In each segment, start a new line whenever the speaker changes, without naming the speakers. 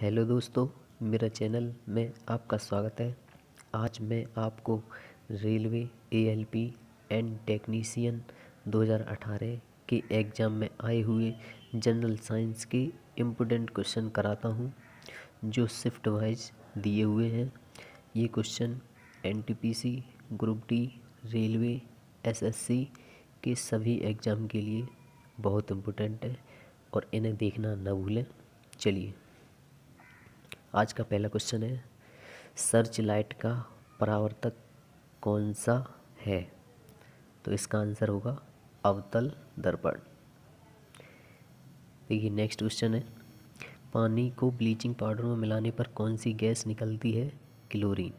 hello दोस्तों मेरा channel में आपका स्वागत है आज मैं आपको रेलवे एएलपी एंड टेक्नीशियन 2018 के एग्ज़ाम में आए हुए जनरल साइंस के इम्पोर्टेंट क्वेश्चन कराता हूं जो शिफ्ट वाइज दिए हुए हैं ये question NTPC group D railway SSC के सभी एग्ज़ाम के लिए बहुत इम्पोर्टेंट है और इन्हें देखना न भूलें चलिए आज का पहला क्वेश्चन है सर्च लाइट का परावर्तक कौन सा है तो इसका आंसर होगा अवतल दर्पण देखिए नेक्स्ट क्वेश्चन है पानी को ब्लीचिंग पाउडर में मिलाने पर कौन सी गैस निकलती है क्लोरीन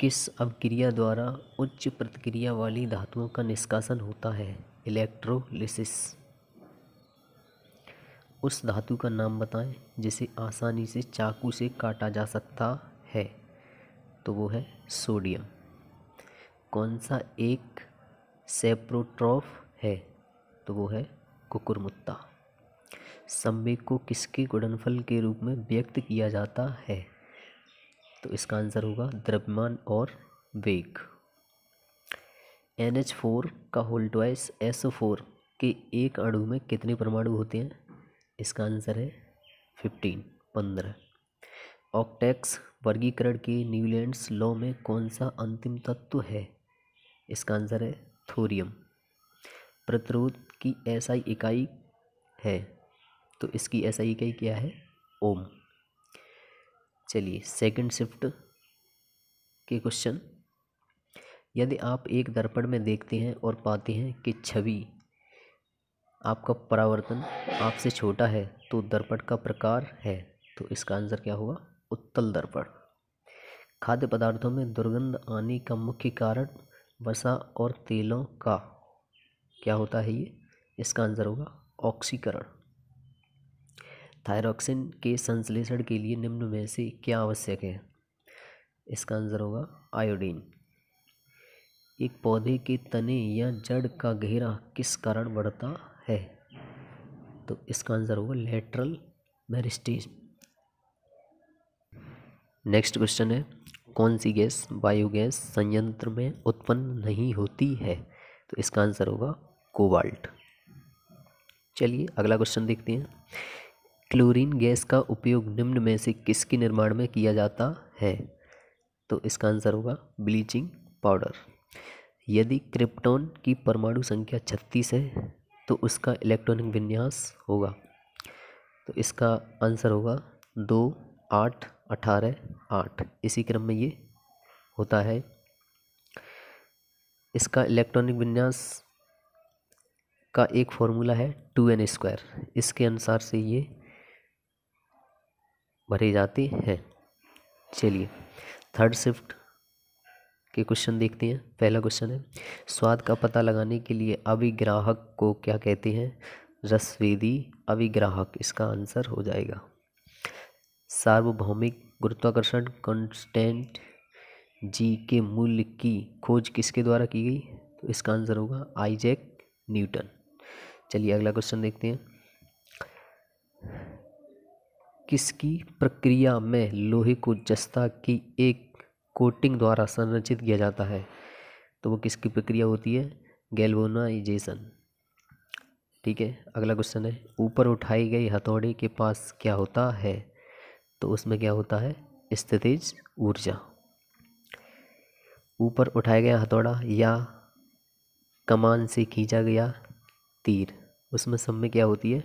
किस अवक्रिया द्वारा उच्च प्रतिक्रिया वाली धातुओं का निष्कासन होता है इलेक्ट्रोलिसिस उस धातु का नाम बताएं जिसे आसानी से चाकू से काटा जा सकता है तो वो है सोडियम कौन सा एक सेप्रोट्रॉफ है तो वो है कुकुरमुत्ता संवेग को किसके गुणनफल के रूप में व्यक्त किया जाता है तो इसका आंसर होगा द्रव्यमान और वेग एन एच फोर का होल्टवाइस एस फोर के एक अणु में कितने परमाणु होते हैं इसका आंसर है फिफ्टीन पंद्रह ऑक्टेक्स वर्गीकरण के न्यूलैंड्स लॉ में कौन सा अंतिम तत्व है इसका आंसर है थोरियम प्रतिरोध की एसआई इकाई है तो इसकी एसआई इकाई क्या है ओम चलिए सेकंड शिफ्ट के क्वेश्चन यदि आप एक दर्पण में देखते हैं और पाते हैं कि छवि आपका परावर्तन आपसे छोटा है तो दर्पण का प्रकार है तो इसका आंसर क्या हुआ उत्तल दर्पण खाद्य पदार्थों में दुर्गंध आने का मुख्य कारण वसा और तेलों का क्या होता है ये इसका आंसर होगा ऑक्सीकरण थायरॉक्सिन के संश्लेषण के लिए निम्न में से क्या आवश्यक है इसका आंसर होगा आयोडीन एक पौधे के तने या जड़ का घेरा किस कारण बढ़ता है तो इसका आंसर होगा लेटरल मेरिस्टीज नेक्स्ट क्वेश्चन है कौन सी गैस बायोगैस संयंत्र में उत्पन्न नहीं होती है तो इसका आंसर होगा कोबाल्ट चलिए अगला क्वेश्चन देखते हैं क्लोरीन गैस का उपयोग निम्न में से किसके निर्माण में किया जाता है तो इसका आंसर होगा ब्लीचिंग पाउडर यदि क्रिप्टॉन की परमाणु संख्या छत्तीस है तो उसका इलेक्ट्रॉनिक विन्यास होगा तो इसका आंसर होगा दो आठ अठारह आठ इसी क्रम में ये होता है इसका इलेक्ट्रॉनिक विन्यास का एक फॉर्मूला है टू एन स्क्वायर इसके अनुसार से ये भरे जाते हैं चलिए थर्ड शिफ्ट के क्वेश्चन देखते हैं पहला क्वेश्चन है स्वाद का पता लगाने के लिए अभिग्राहक को क्या कहते हैं रसवेदी अभिग्राहक इसका आंसर हो जाएगा सार्वभौमिक गुरुत्वाकर्षण कंस्टेंट जी के मूल्य की खोज किसके द्वारा की गई तो इसका आंसर होगा आइजैक न्यूटन चलिए अगला क्वेश्चन देखते हैं किसकी प्रक्रिया में लोहे को जस्ता की एक कोटिंग द्वारा संरचित किया जाता है तो वो किसकी प्रक्रिया होती है गैल्वोनाइजेशन ठीक है अगला क्वेश्चन है ऊपर उठाई गई हथौड़ी के पास क्या होता है तो उसमें क्या होता है स्थितिज ऊर्जा ऊपर उठाया गया हथौड़ा या कमान से खींचा गया तीर उसमें सब में क्या होती है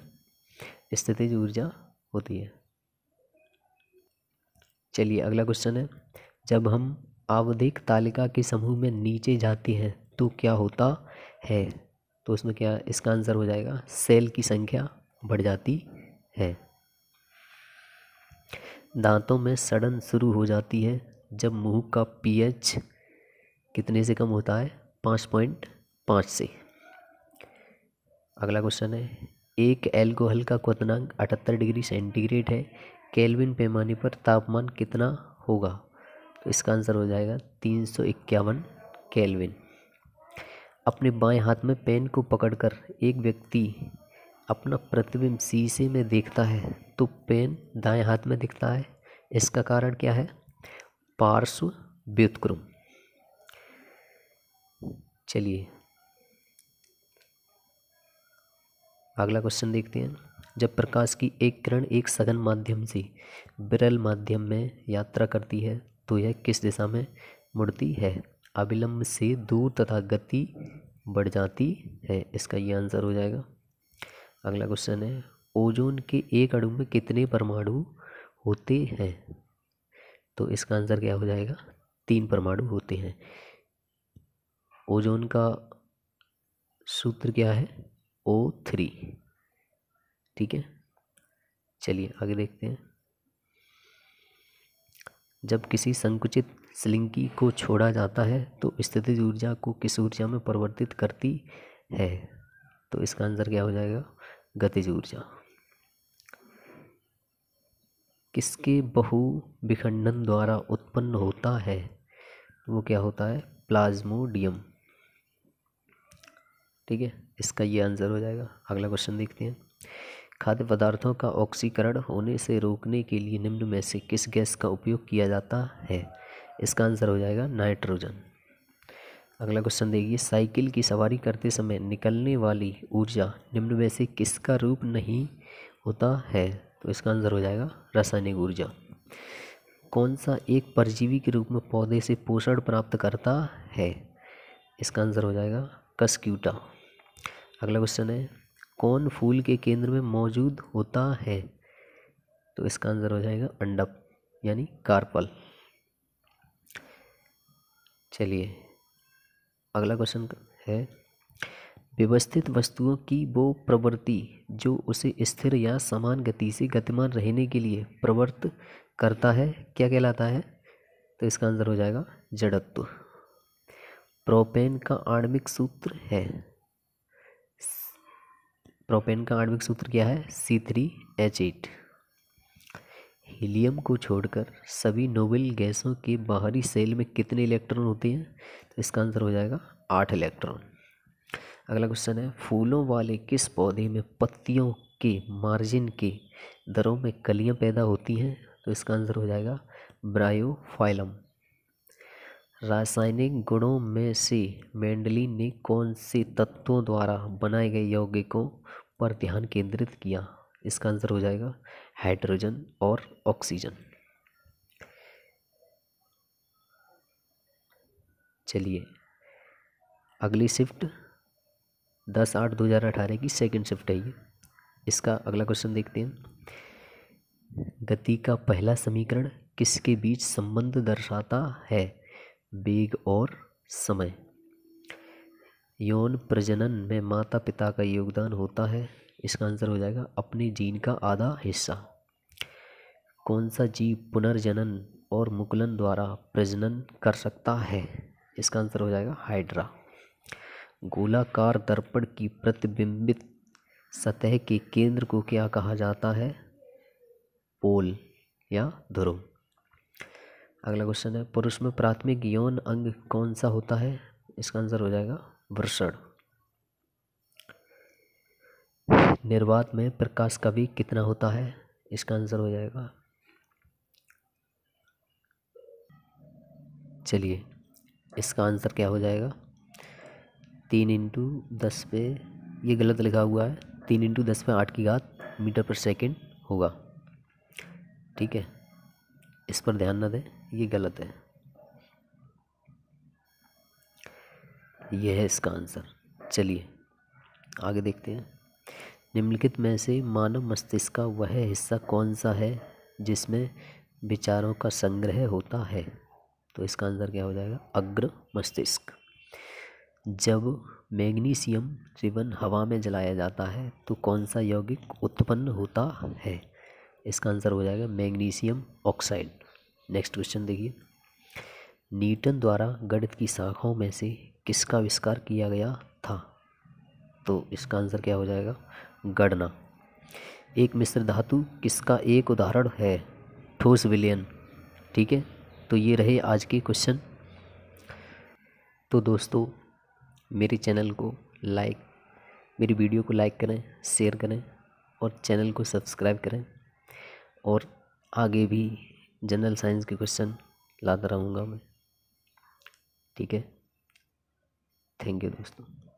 स्थितिज ऊर्जा होती है चलिए अगला क्वेश्चन है जब हम आवधिक तालिका के समूह में नीचे जाते हैं तो क्या होता है तो उसमें क्या इसका आंसर हो जाएगा सेल की संख्या बढ़ जाती है दांतों में सड़न शुरू हो जाती है जब मुंह का पीएच कितने से कम होता है पाँच पॉइंट पाँच से अगला क्वेश्चन है एक एल्कोहल का क्वनांक अठहत्तर डिग्री सेंटीग्रेड है केल्विन पैमाने पर तापमान कितना होगा तो इसका आंसर हो जाएगा तीन सौ इक्यावन कैलविन अपने बाएं हाथ में पेन को पकड़कर एक व्यक्ति अपना प्रतिबिंब शीशे में देखता है तो पेन दाएं हाथ में दिखता है इसका कारण क्या है पार्श्व व्युतक्रम चलिए अगला क्वेश्चन देखते हैं जब प्रकाश की एक किरण एक सघन माध्यम से विरल माध्यम में यात्रा करती है तो यह किस दिशा में मुड़ती है अविलंब से दूर तथा गति बढ़ जाती है इसका ये आंसर हो जाएगा अगला क्वेश्चन है ओजोन के एक अणु में कितने परमाणु होते हैं तो इसका आंसर क्या हो जाएगा तीन परमाणु होते हैं ओजोन का सूत्र क्या है ओ थ्री ठीक है चलिए आगे देखते हैं जब किसी संकुचित स्लिंकी को छोड़ा जाता है तो स्थिति ऊर्जा को किस ऊर्जा में परिवर्तित करती है तो इसका आंसर क्या हो जाएगा गतिज ऊर्जा किसके बहु विखंडन द्वारा उत्पन्न होता है वो क्या होता है प्लाज्मोडियम ठीक है इसका ये आंसर हो जाएगा अगला क्वेश्चन देखते हैं खाद्य पदार्थों का ऑक्सीकरण होने से रोकने के लिए निम्न में से किस गैस का उपयोग किया जाता है इसका आंसर हो जाएगा नाइट्रोजन अगला क्वेश्चन देखिए साइकिल की सवारी करते समय निकलने वाली ऊर्जा निम्न में से किसका रूप नहीं होता है तो इसका आंसर हो जाएगा रासायनिक ऊर्जा कौन सा एक परजीवी के रूप में पौधे से पोषण प्राप्त करता है इसका आंसर हो जाएगा कस्क्यूटा अगला क्वेश्चन है कौन फूल के केंद्र में मौजूद होता है तो इसका आंसर हो जाएगा अंडप यानी कार्पल चलिए अगला क्वेश्चन है व्यवस्थित वस्तुओं की वो प्रवृत्ति जो उसे स्थिर या समान गति से गतिमान रहने के लिए प्रवृत्त करता है क्या कहलाता है तो इसका आंसर हो जाएगा जड़त्व प्रोपेन का आणविक सूत्र है प्रोपेन का आणविक सूत्र क्या है C three H eight helium को छोड़कर सभी नोबेल गैसों के बाहरी सेल में कितने इलेक्ट्रॉन होते हैं तो इसका आंसर हो जाएगा आठ इलेक्ट्रॉन अगला क्वेश्चन है फूलों वाले किस पौधे में पत्तियों के मार्जिन के दरों में कलियां पैदा होती हैं तो इसका आंसर हो जाएगा ब्रायोफाइलम रासायनिक गुणों में से मेंडलिन ने कौन से तत्वों द्वारा बनाए गए यौगिकों पर ध्यान केंद्रित किया इसका आंसर हो जाएगा हाइड्रोजन और ऑक्सीजन चलिए अगली शिफ्ट दस आठ दो हज़ार अठारह की सेकंड शिफ्ट है ये इसका अगला क्वेश्चन देखते हैं गति का पहला समीकरण किसके बीच संबंध दर्शाता है वेग और समय यौन प्रजनन में माता पिता का योगदान होता है इसका आंसर हो जाएगा अपनी जीन का आधा हिस्सा कौन सा जीव पुनर्जनन और मुकुलन द्वारा प्रजनन कर सकता है इसका आंसर हो जाएगा हाइड्रा गोलाकार दर्पण की प्रतिबिंबित सतह के केंद्र को क्या कहा जाता है पोल या ध्रुव अगला क्वेश्चन है पुरुष में प्राथमिक यौन अंग कौन सा होता है इसका आंसर हो जाएगा वर्षण निर्वात में प्रकाश का वेग कितना होता है इसका आंसर हो जाएगा चलिए इसका आंसर क्या हो जाएगा तीन इंटू दस पे ये गलत लिखा हुआ है तीन इंटू दस पे आठ की घात मीटर पर सेकंड होगा ठीक है इस पर ध्यान ना दें ये गलत है यह है इसका आंसर चलिए आगे देखते हैं निम्नलिखित में से मानव मस्तिष्क का वह हिस्सा कौन सा है जिसमें विचारों का संग्रह होता है तो इसका आंसर क्या हो जाएगा अग्र मस्तिष्क जब मैग्नीशियम रिबन हवा में जलाया जाता है तो कौन सा यौगिक उत्पन्न होता है इसका आंसर हो जाएगा मैग्नीशियम ऑक्साइड नेक्स्ट क्वेश्चन देखिए न्यूटन द्वारा गणित की शाखाओं में से किसका आविष्कार किया गया था तो इसका आंसर क्या हो जाएगा गणना एक मिश्र धातु किसका एक उदाहरण है ठोस विलयन ठीक है तो ये रहे आज के क्वेश्चन तो दोस्तों मेरे चैनल को लाइक मेरी वीडियो को लाइक करें शेयर करें और चैनल को सब्सक्राइब करें और आगे भी जनरल साइंस के क्वेश्चन लाता रहूँगा मैं ठीक है थैंक यू दोस्तों